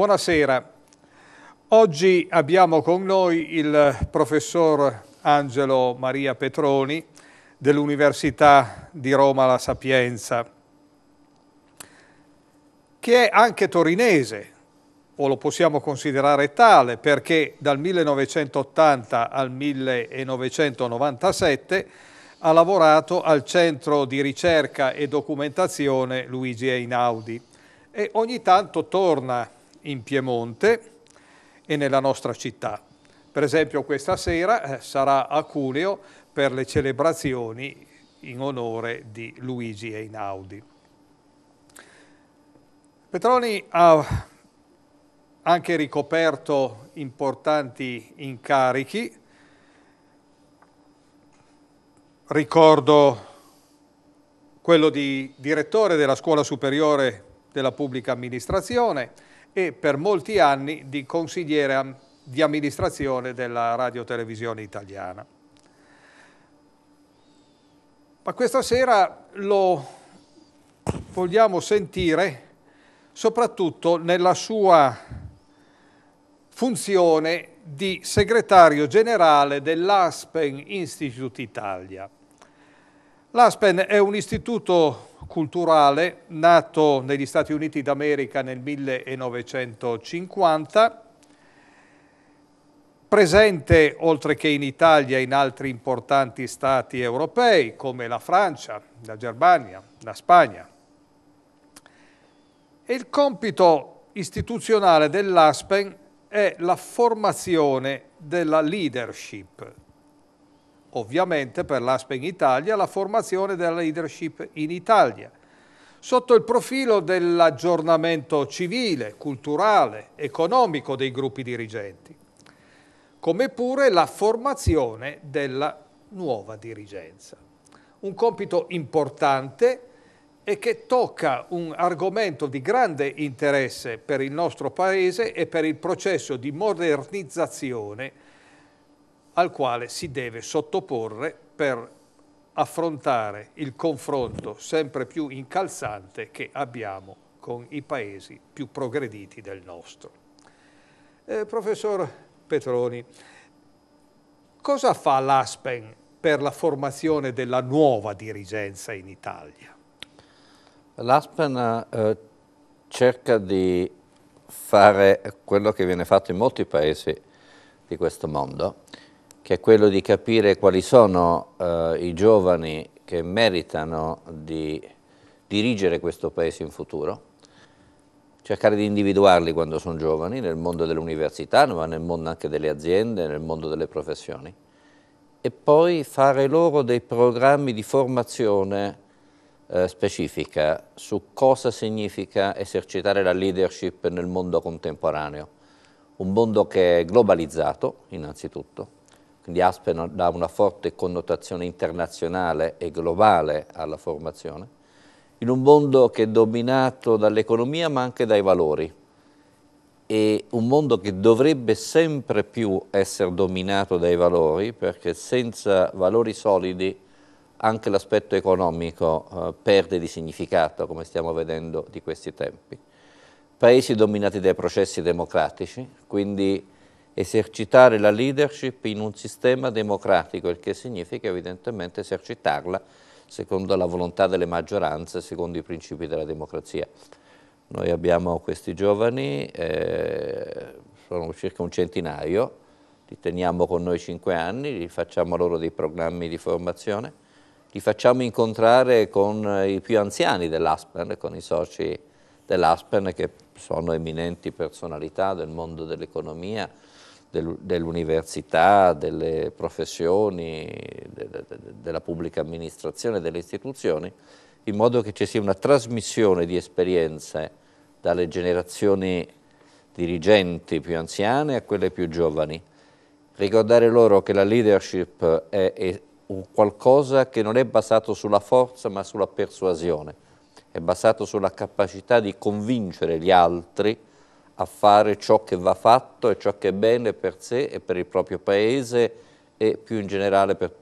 Buonasera. Oggi abbiamo con noi il professor Angelo Maria Petroni dell'Università di Roma La Sapienza, che è anche torinese, o lo possiamo considerare tale, perché dal 1980 al 1997 ha lavorato al Centro di Ricerca e Documentazione Luigi Einaudi e ogni tanto torna in Piemonte e nella nostra città. Per esempio questa sera eh, sarà a Cuneo per le celebrazioni in onore di Luigi Einaudi. Petroni ha anche ricoperto importanti incarichi. Ricordo quello di direttore della Scuola Superiore della Pubblica Amministrazione, e per molti anni di consigliere di amministrazione della radiotelevisione italiana. Ma questa sera lo vogliamo sentire soprattutto nella sua funzione di segretario generale dell'Aspen Institute Italia. L'Aspen è un istituto culturale nato negli Stati Uniti d'America nel 1950, presente oltre che in Italia in altri importanti stati europei come la Francia, la Germania, la Spagna. E il compito istituzionale dell'Aspen è la formazione della leadership, ovviamente per l'Aspen Italia, la formazione della leadership in Italia, sotto il profilo dell'aggiornamento civile, culturale, economico dei gruppi dirigenti, come pure la formazione della nuova dirigenza. Un compito importante e che tocca un argomento di grande interesse per il nostro Paese e per il processo di modernizzazione al quale si deve sottoporre per affrontare il confronto sempre più incalzante che abbiamo con i paesi più progrediti del nostro. Eh, professor Petroni, cosa fa l'Aspen per la formazione della nuova dirigenza in Italia? L'Aspen eh, cerca di fare quello che viene fatto in molti paesi di questo mondo, che è quello di capire quali sono eh, i giovani che meritano di dirigere questo paese in futuro, cercare di individuarli quando sono giovani nel mondo dell'università, ma nel mondo anche delle aziende, nel mondo delle professioni, e poi fare loro dei programmi di formazione eh, specifica su cosa significa esercitare la leadership nel mondo contemporaneo, un mondo che è globalizzato innanzitutto, quindi Aspen dà una forte connotazione internazionale e globale alla formazione, in un mondo che è dominato dall'economia ma anche dai valori e un mondo che dovrebbe sempre più essere dominato dai valori perché senza valori solidi anche l'aspetto economico eh, perde di significato come stiamo vedendo di questi tempi. Paesi dominati dai processi democratici, quindi esercitare la leadership in un sistema democratico, il che significa evidentemente esercitarla secondo la volontà delle maggioranze, secondo i principi della democrazia. Noi abbiamo questi giovani, eh, sono circa un centinaio, li teniamo con noi cinque anni, li facciamo loro dei programmi di formazione, li facciamo incontrare con i più anziani dell'Aspen, con i soci dell'Aspen che sono eminenti personalità del mondo dell'economia, dell'università, delle professioni, della pubblica amministrazione, delle istituzioni, in modo che ci sia una trasmissione di esperienze dalle generazioni dirigenti più anziane a quelle più giovani. Ricordare loro che la leadership è, è qualcosa che non è basato sulla forza ma sulla persuasione, è basato sulla capacità di convincere gli altri a fare ciò che va fatto e ciò che è bene per sé e per il proprio paese e più in generale per,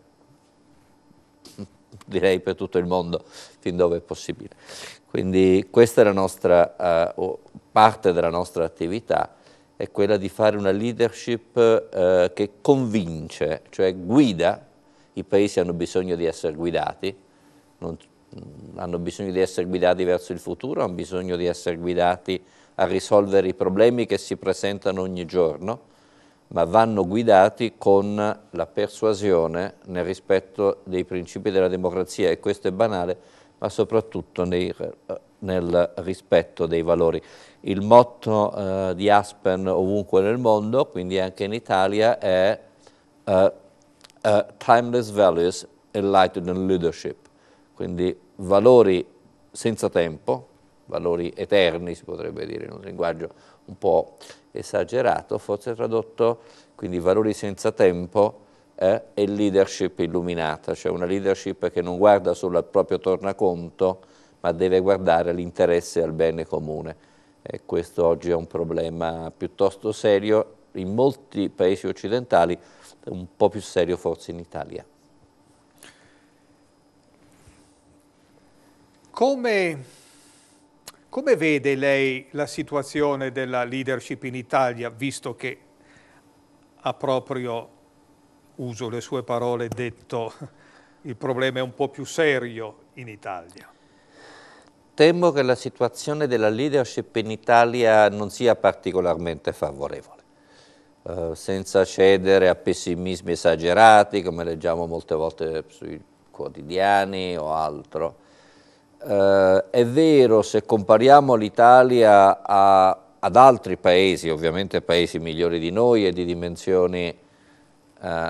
direi per tutto il mondo, fin dove è possibile. Quindi questa è la nostra, uh, parte della nostra attività, è quella di fare una leadership uh, che convince, cioè guida, i paesi hanno bisogno di essere guidati, non, hanno bisogno di essere guidati verso il futuro, hanno bisogno di essere guidati a risolvere i problemi che si presentano ogni giorno, ma vanno guidati con la persuasione nel rispetto dei principi della democrazia e questo è banale, ma soprattutto nei, nel rispetto dei valori. Il motto eh, di Aspen ovunque nel mondo, quindi anche in Italia, è uh, uh, Timeless Values Enlightened Leadership, quindi valori senza tempo, valori eterni, si potrebbe dire in un linguaggio un po' esagerato, forse tradotto quindi valori senza tempo eh, e leadership illuminata, cioè una leadership che non guarda solo al proprio tornaconto, ma deve guardare all'interesse e al bene comune. E questo oggi è un problema piuttosto serio in molti paesi occidentali, un po' più serio forse in Italia. Come come vede lei la situazione della leadership in Italia, visto che ha proprio, uso le sue parole, detto il problema è un po' più serio in Italia? Temo che la situazione della leadership in Italia non sia particolarmente favorevole. Uh, senza cedere a pessimismi esagerati, come leggiamo molte volte sui quotidiani o altro eh, è vero se compariamo l'Italia ad altri paesi, ovviamente paesi migliori di noi e di dimensioni eh,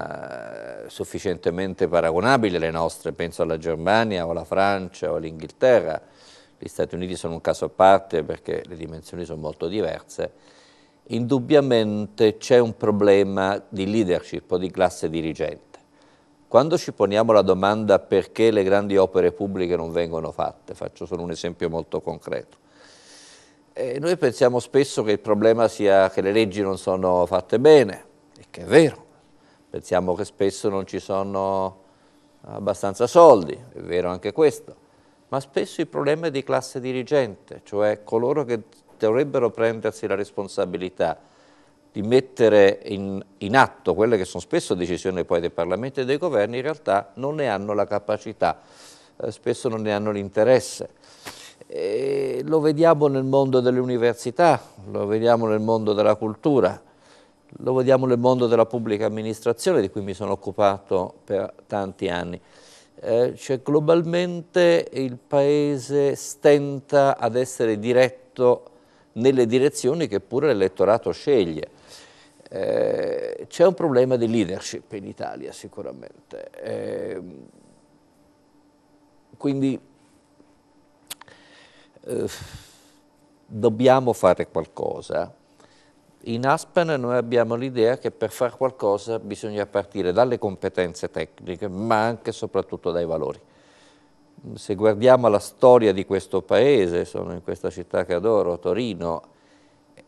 sufficientemente paragonabili alle nostre, penso alla Germania o alla Francia o all'Inghilterra, gli Stati Uniti sono un caso a parte perché le dimensioni sono molto diverse, indubbiamente c'è un problema di leadership o di classe dirigente quando ci poniamo la domanda perché le grandi opere pubbliche non vengono fatte, faccio solo un esempio molto concreto, e noi pensiamo spesso che il problema sia che le leggi non sono fatte bene, e che è vero, pensiamo che spesso non ci sono abbastanza soldi, è vero anche questo, ma spesso il problema è di classe dirigente, cioè coloro che dovrebbero prendersi la responsabilità di mettere in, in, atto quelle che sono spesso decisioni poi dei parlamenti e dei governi, in realtà non ne hanno la capacità, eh, spesso non ne hanno l'interesse. lo vediamo nel mondo delle università, lo vediamo nel mondo della cultura, lo vediamo nel mondo della pubblica amministrazione di cui mi sono occupato per tanti anni. Eh, cioè globalmente il paese stenta ad essere diretto nelle direzioni che pure l'elettorato sceglie. Eh, c'è un problema di leadership in Italia sicuramente, eh, quindi eh, dobbiamo fare qualcosa. In Aspen noi abbiamo l'idea che per fare qualcosa bisogna partire dalle competenze tecniche, ma anche e soprattutto dai valori. Se guardiamo la storia di questo paese, sono in questa città che adoro, Torino,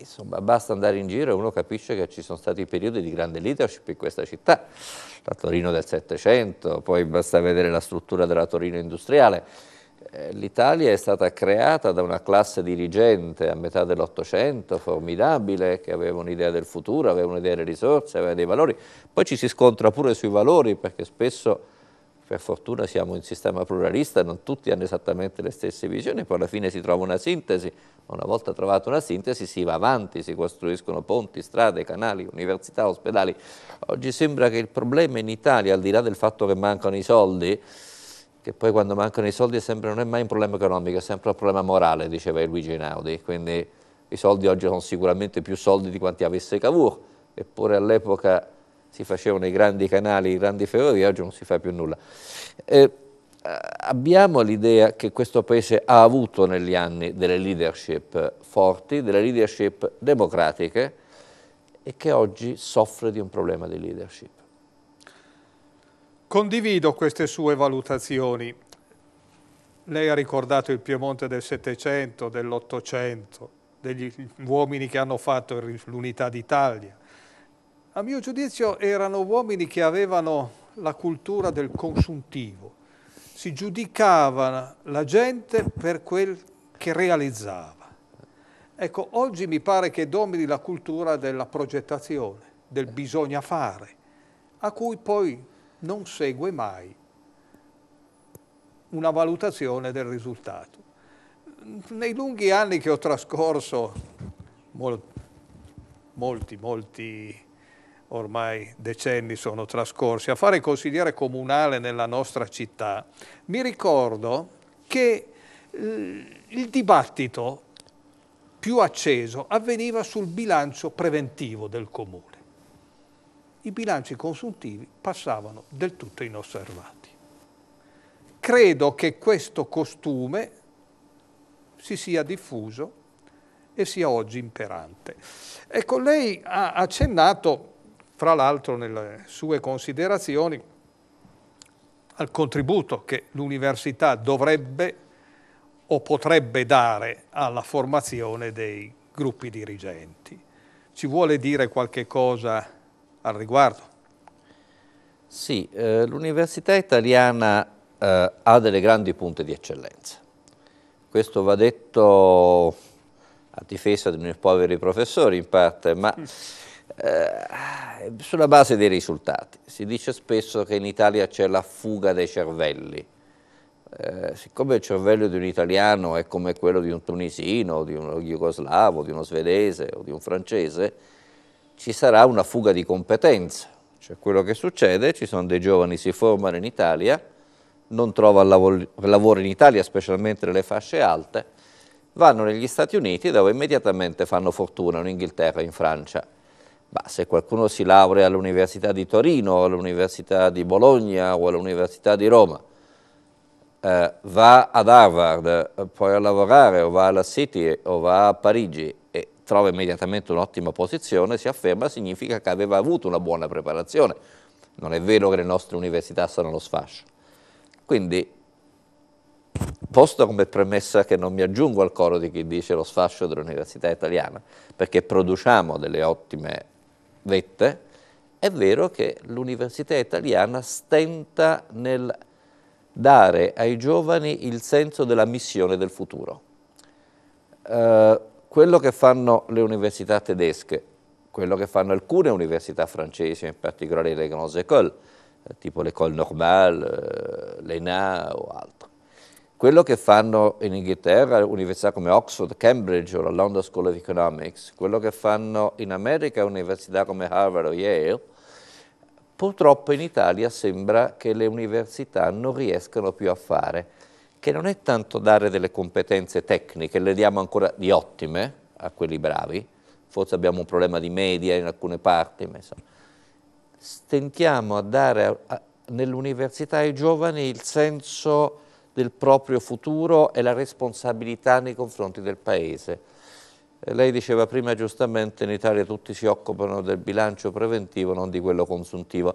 Insomma, basta andare in giro e uno capisce che ci sono stati periodi di grande leadership in questa città, la Torino del Settecento, poi basta vedere la struttura della Torino industriale. Eh, L'Italia è stata creata da una classe dirigente a metà dell'Ottocento, formidabile, che aveva un'idea del futuro, aveva un'idea delle risorse, aveva dei valori. Poi ci si scontra pure sui valori, perché spesso per fortuna siamo in sistema pluralista, non tutti hanno esattamente le stesse visioni, poi alla fine si trova una sintesi, una volta trovata una sintesi si va avanti, si costruiscono ponti, strade, canali, università, ospedali. Oggi sembra che il problema in Italia, al di là del fatto che mancano i soldi, che poi quando mancano i soldi sempre, non è mai un problema economico, è sempre un problema morale, diceva Luigi Einaudi, quindi i soldi oggi sono sicuramente più soldi di quanti avesse Cavour, eppure all'epoca si facevano i grandi canali, i grandi ferrovie, oggi non si fa più nulla. Eh, abbiamo l'idea che questo Paese ha avuto negli anni delle leadership forti, delle leadership democratiche e che oggi soffre di un problema di leadership. Condivido queste sue valutazioni. Lei ha ricordato il Piemonte del Settecento, dell'Ottocento, degli uomini che hanno fatto l'unità d'Italia. A mio giudizio erano uomini che avevano la cultura del consuntivo, si giudicava la gente per quel che realizzava. Ecco, oggi mi pare che domini la cultura della progettazione, del bisogna fare, a cui poi non segue mai una valutazione del risultato. Nei lunghi anni che ho trascorso, molti, molti, molti ormai decenni sono trascorsi, a fare il consigliere comunale nella nostra città, mi ricordo che eh, il dibattito più acceso avveniva sul bilancio preventivo del comune. I bilanci consuntivi passavano del tutto inosservati. Credo che questo costume si sia diffuso e sia oggi imperante. Ecco, lei ha accennato fra l'altro nelle sue considerazioni, al contributo che l'università dovrebbe o potrebbe dare alla formazione dei gruppi dirigenti. Ci vuole dire qualche cosa al riguardo? Sì, eh, l'università italiana eh, ha delle grandi punte di eccellenza. Questo va detto a difesa dei miei poveri professori in parte, ma... Mm eh, sulla base dei risultati. Si dice spesso che in Italia c'è la fuga dei cervelli. Eh, siccome il cervello di un italiano è come quello di un tunisino, di uno jugoslavo, di uno svedese o di un francese, ci sarà una fuga di competenze. Cioè quello che succede, ci sono dei giovani che si formano in Italia, non trovano lavoro, lavoro in Italia, specialmente nelle fasce alte, vanno negli Stati Uniti dove immediatamente fanno fortuna in Inghilterra in Francia ma se qualcuno si laurea all'Università di Torino, all'Università di Bologna o all'Università di Roma, eh, va ad Harvard, eh, poi a lavorare o va alla City o va a Parigi e trova immediatamente un'ottima posizione, si afferma, significa che aveva avuto una buona preparazione. Non è vero che le nostre università sono lo sfascio. Quindi, posto come premessa che non mi aggiungo al coro di chi dice lo sfascio dell'università italiana, perché produciamo delle ottime vette, è vero che l'università italiana stenta nel dare ai giovani il senso della missione del futuro. Eh, quello che fanno le università tedesche, quello che fanno alcune università francesi, in particolare le grandes écoles, eh, tipo l'École Normale, eh, l'ENA o altro, quello che fanno in Inghilterra università come Oxford, Cambridge o la London School of Economics, quello che fanno in America università come Harvard o Yale, purtroppo in Italia sembra che le università non riescano più a fare, che non è tanto dare delle competenze tecniche, le diamo ancora di ottime a quelli bravi, forse abbiamo un problema di media in alcune parti, ma insomma, stentiamo a dare nell'università ai giovani il senso del proprio futuro e la responsabilità nei confronti del Paese. Eh, lei diceva prima giustamente in Italia tutti si occupano del bilancio preventivo, non di quello consuntivo.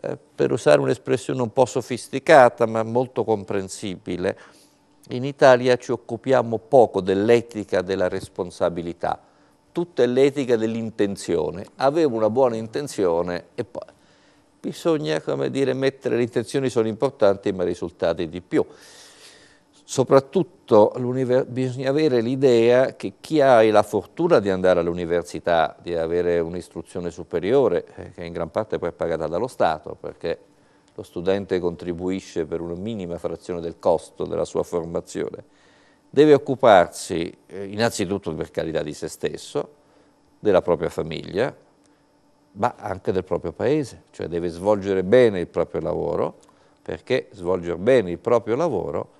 Eh, per usare un'espressione un po' sofisticata ma molto comprensibile, in Italia ci occupiamo poco dell'etica della responsabilità, tutta è l'etica dell'intenzione. Avevo una buona intenzione e poi bisogna dire, mettere, le intenzioni sono importanti ma i risultati di più. Soprattutto bisogna avere l'idea che chi ha la fortuna di andare all'università, di avere un'istruzione superiore, eh, che in gran parte poi è pagata dallo Stato, perché lo studente contribuisce per una minima frazione del costo della sua formazione, deve occuparsi eh, innanzitutto per carità di se stesso, della propria famiglia, ma anche del proprio paese, cioè deve svolgere bene il proprio lavoro, perché svolgere bene il proprio lavoro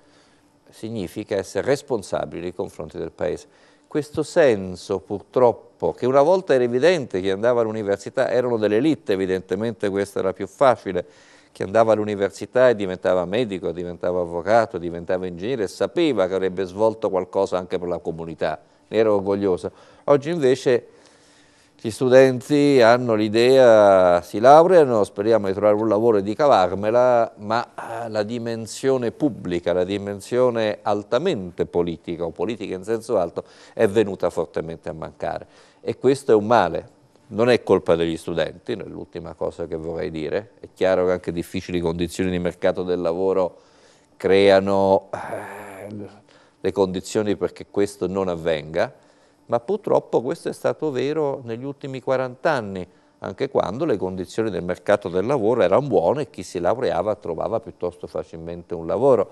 significa essere responsabili nei confronti del paese. Questo senso purtroppo, che una volta era evidente chi andava all'università, erano delle elite evidentemente questa era più facile, chi andava all'università e diventava medico, diventava avvocato, diventava ingegnere, sapeva che avrebbe svolto qualcosa anche per la comunità, ne era orgoglioso. Oggi invece gli studenti hanno l'idea, si laureano, speriamo di trovare un lavoro e di cavarmela, ma eh, la dimensione pubblica, la dimensione altamente politica o politica in senso alto è venuta fortemente a mancare e questo è un male. Non è colpa degli studenti, è l'ultima cosa che vorrei dire, è chiaro che anche difficili condizioni di mercato del lavoro creano eh, le condizioni perché questo non avvenga, ma purtroppo questo è stato vero negli ultimi 40 anni, anche quando le condizioni del mercato del lavoro erano buone e chi si laureava trovava piuttosto facilmente un lavoro.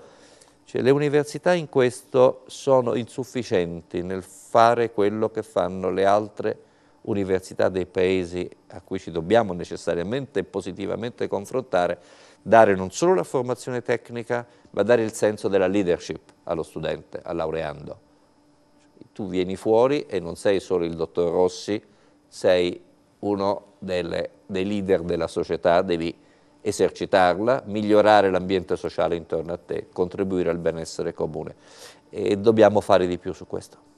Cioè, le università in questo sono insufficienti nel fare quello che fanno le altre università dei paesi a cui ci dobbiamo necessariamente e positivamente confrontare, dare non solo la formazione tecnica, ma dare il senso della leadership allo studente, al laureando tu vieni fuori e non sei solo il dottor Rossi, sei uno delle, dei leader della società, devi esercitarla, migliorare l'ambiente sociale intorno a te, contribuire al benessere comune e dobbiamo fare di più su questo.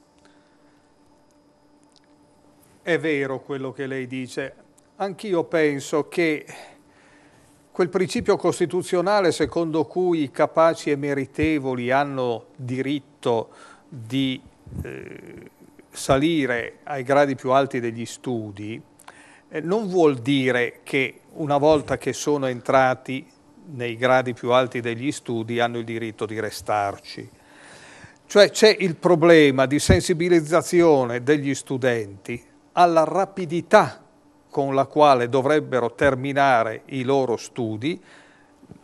È vero quello che lei dice, anch'io penso che quel principio costituzionale secondo cui i capaci e meritevoli hanno diritto di eh, salire ai gradi più alti degli studi eh, non vuol dire che una volta che sono entrati nei gradi più alti degli studi hanno il diritto di restarci. Cioè c'è il problema di sensibilizzazione degli studenti alla rapidità con la quale dovrebbero terminare i loro studi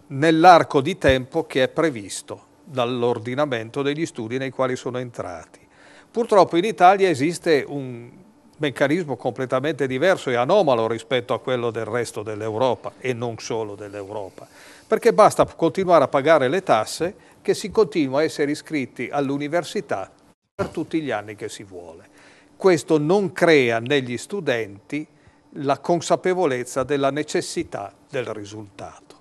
nell'arco di tempo che è previsto dall'ordinamento degli studi nei quali sono entrati. Purtroppo in Italia esiste un meccanismo completamente diverso e anomalo rispetto a quello del resto dell'Europa e non solo dell'Europa, perché basta continuare a pagare le tasse che si continua a essere iscritti all'università per tutti gli anni che si vuole. Questo non crea negli studenti la consapevolezza della necessità del risultato.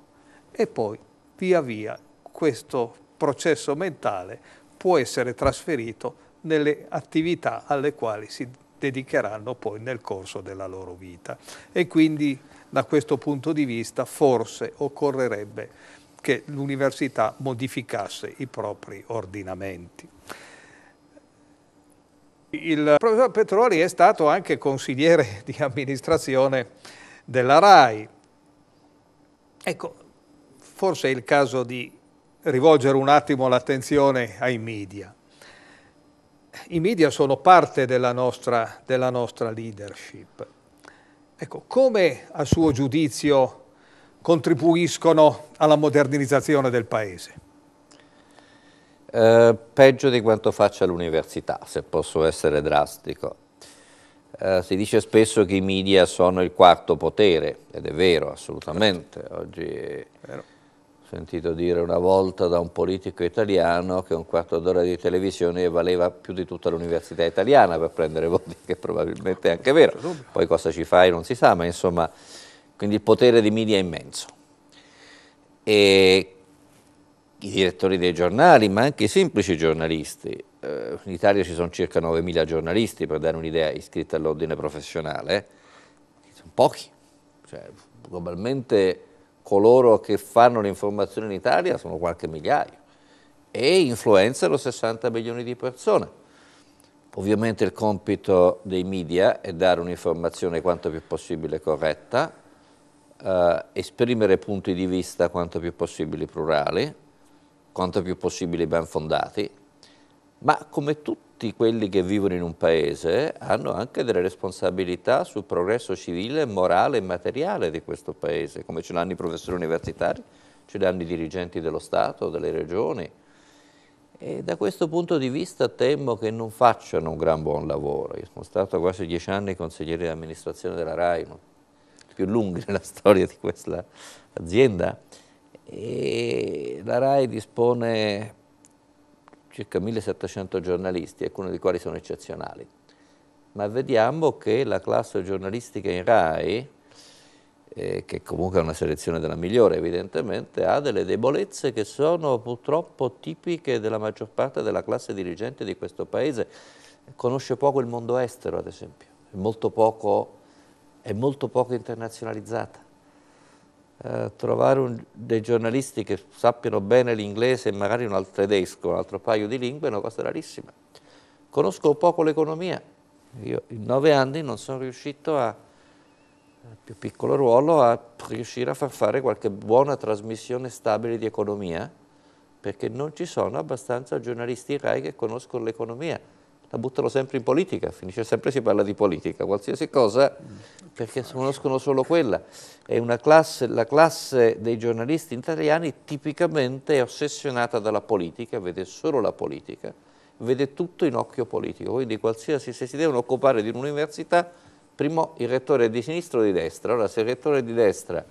E poi, via via, questo processo mentale può essere trasferito nelle attività alle quali si dedicheranno poi nel corso della loro vita. E quindi da questo punto di vista forse occorrerebbe che l'università modificasse i propri ordinamenti. Il professor Petroli è stato anche consigliere di amministrazione della RAI. Ecco, forse è il caso di rivolgere un attimo l'attenzione ai media i media sono parte della nostra, della nostra leadership. Ecco, come a suo giudizio contribuiscono alla modernizzazione del Paese? Eh, peggio di quanto faccia l'università, se posso essere drastico. Eh, si dice spesso che i media sono il quarto potere, ed è vero, assolutamente. Oggi è vero sentito dire una volta da un politico italiano che un quarto d'ora di televisione valeva più di tutta l'università italiana per prendere voti, che probabilmente è anche vero. Poi cosa ci fai non si sa, ma insomma, quindi il potere dei media è immenso. E i direttori dei giornali, ma anche i semplici giornalisti, eh, in Italia ci sono circa 9.000 giornalisti, per dare un'idea, iscritti all'ordine professionale, sono pochi, cioè, globalmente coloro che fanno l'informazione in Italia sono qualche migliaio e influenzano 60 milioni di persone. Ovviamente il compito dei media è dare un'informazione quanto più possibile corretta, eh, esprimere punti di vista quanto più possibile plurali, quanto più possibile ben fondati, ma come tutti quelli che vivono in un paese hanno anche delle responsabilità sul progresso civile, morale e materiale di questo paese, come ce l'hanno i professori universitari, ce l'hanno i dirigenti dello Stato, delle regioni. E da questo punto di vista temo che non facciano un gran buon lavoro. Io sono stato quasi dieci anni consigliere di amministrazione della RAI, più lunghi nella storia di questa azienda, e la RAI dispone circa 1700 giornalisti, alcuni dei quali sono eccezionali. Ma vediamo che la classe giornalistica in RAI, eh, che comunque è una selezione della migliore evidentemente, ha delle debolezze che sono purtroppo tipiche della maggior parte della classe dirigente di questo paese. Conosce poco il mondo estero, ad esempio, è molto poco, è molto poco internazionalizzata eh, trovare un, dei giornalisti che sappiano bene l'inglese e magari un altro tedesco, un altro paio di lingue, è una cosa rarissima. Conosco poco l'economia, io in nove anni non sono riuscito a, nel più piccolo ruolo, a riuscire a far fare qualche buona trasmissione stabile di economia, perché non ci sono abbastanza giornalisti RAI che conoscono l'economia la buttano sempre in politica, finisce sempre si parla di politica, qualsiasi cosa mm perché si conoscono solo quella. Classe, la classe dei giornalisti italiani tipicamente è ossessionata dalla politica, vede solo la politica, vede tutto in occhio politico, quindi qualsiasi, se si devono occupare di un'università, prima il rettore è di sinistra o di destra, allora se il rettore è di destra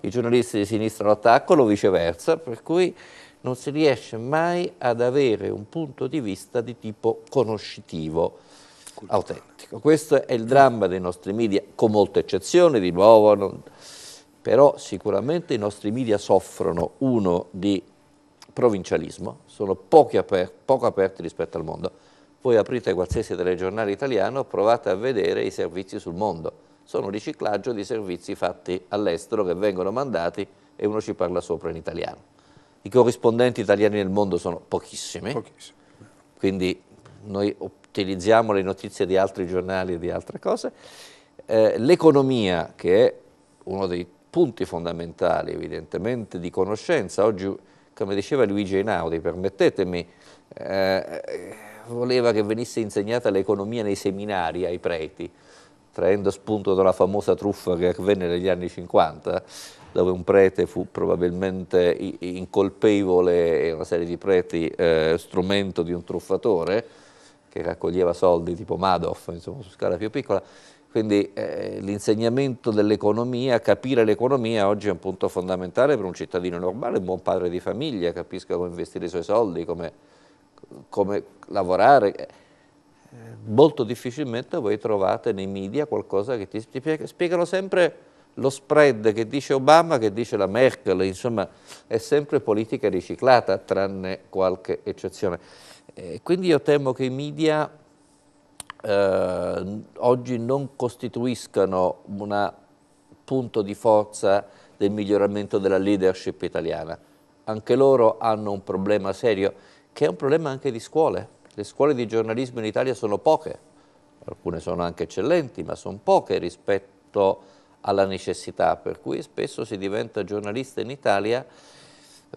i giornalisti di sinistra lo attaccano viceversa, per cui non si riesce mai ad avere un punto di vista di tipo conoscitivo autentico. Questo è il dramma dei nostri media, con molte eccezioni di nuovo, non... però sicuramente i nostri media soffrono uno di provincialismo, sono aper poco aperti rispetto al mondo. Voi aprite qualsiasi telegiornale italiano, provate a vedere i servizi sul mondo. Sono riciclaggio di servizi fatti all'estero che vengono mandati e uno ci parla sopra in italiano. I corrispondenti italiani nel mondo sono pochissimi, pochissimi. quindi noi utilizziamo le notizie di altri giornali e di altre cose, eh, l'economia che è uno dei punti fondamentali evidentemente di conoscenza, oggi come diceva Luigi Einaudi, permettetemi, eh, voleva che venisse insegnata l'economia nei seminari ai preti, traendo spunto dalla famosa truffa che avvenne negli anni 50, dove un prete fu probabilmente incolpevole e una serie di preti eh, strumento di un truffatore, che raccoglieva soldi tipo Madoff, insomma, su scala più piccola. Quindi eh, l'insegnamento dell'economia, capire l'economia oggi è un punto fondamentale per un cittadino normale, un buon padre di famiglia, capisca come investire i suoi soldi, come, come lavorare. Eh, molto difficilmente voi trovate nei media qualcosa che ti spiega, spiegano sempre lo spread che dice Obama, che dice la Merkel, insomma è sempre politica riciclata tranne qualche eccezione. Eh, quindi io temo che i media eh, oggi non costituiscano un punto di forza del miglioramento della leadership italiana. Anche loro hanno un problema serio, che è un problema anche di scuole. Le scuole di giornalismo in Italia sono poche, alcune sono anche eccellenti, ma sono poche rispetto alla necessità, per cui spesso si diventa giornalista in Italia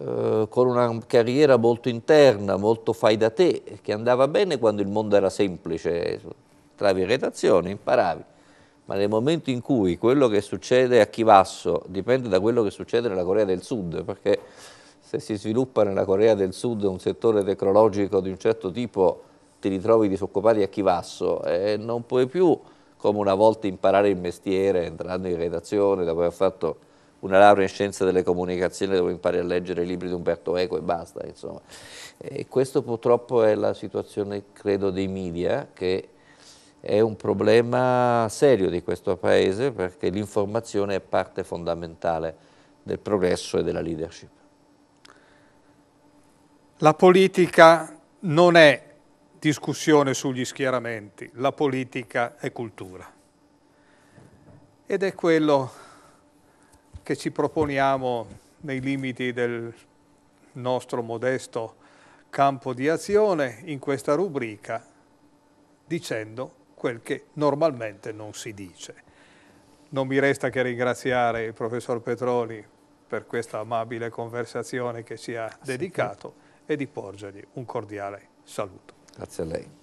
eh, con una carriera molto interna, molto fai da te, che andava bene quando il mondo era semplice, travi redazione, imparavi, ma nel momento in cui quello che succede a Chivasso dipende da quello che succede nella Corea del Sud, perché se si sviluppa nella Corea del Sud un settore tecnologico di un certo tipo ti ritrovi disoccupati a Chivasso e non puoi più come una volta imparare il mestiere entrando in redazione dopo aver fatto una laurea in scienze delle comunicazioni dove impari a leggere i libri di Umberto Eco e basta, insomma. E questo purtroppo è la situazione, credo, dei media, che è un problema serio di questo Paese perché l'informazione è parte fondamentale del progresso e della leadership. La politica non è discussione sugli schieramenti, la politica è cultura. Ed è quello che ci proponiamo nei limiti del nostro modesto campo di azione in questa rubrica dicendo quel che normalmente non si dice. Non mi resta che ringraziare il professor Petroni per questa amabile conversazione che ci ha dedicato e di porgergli un cordiale saluto. Grazie a lei.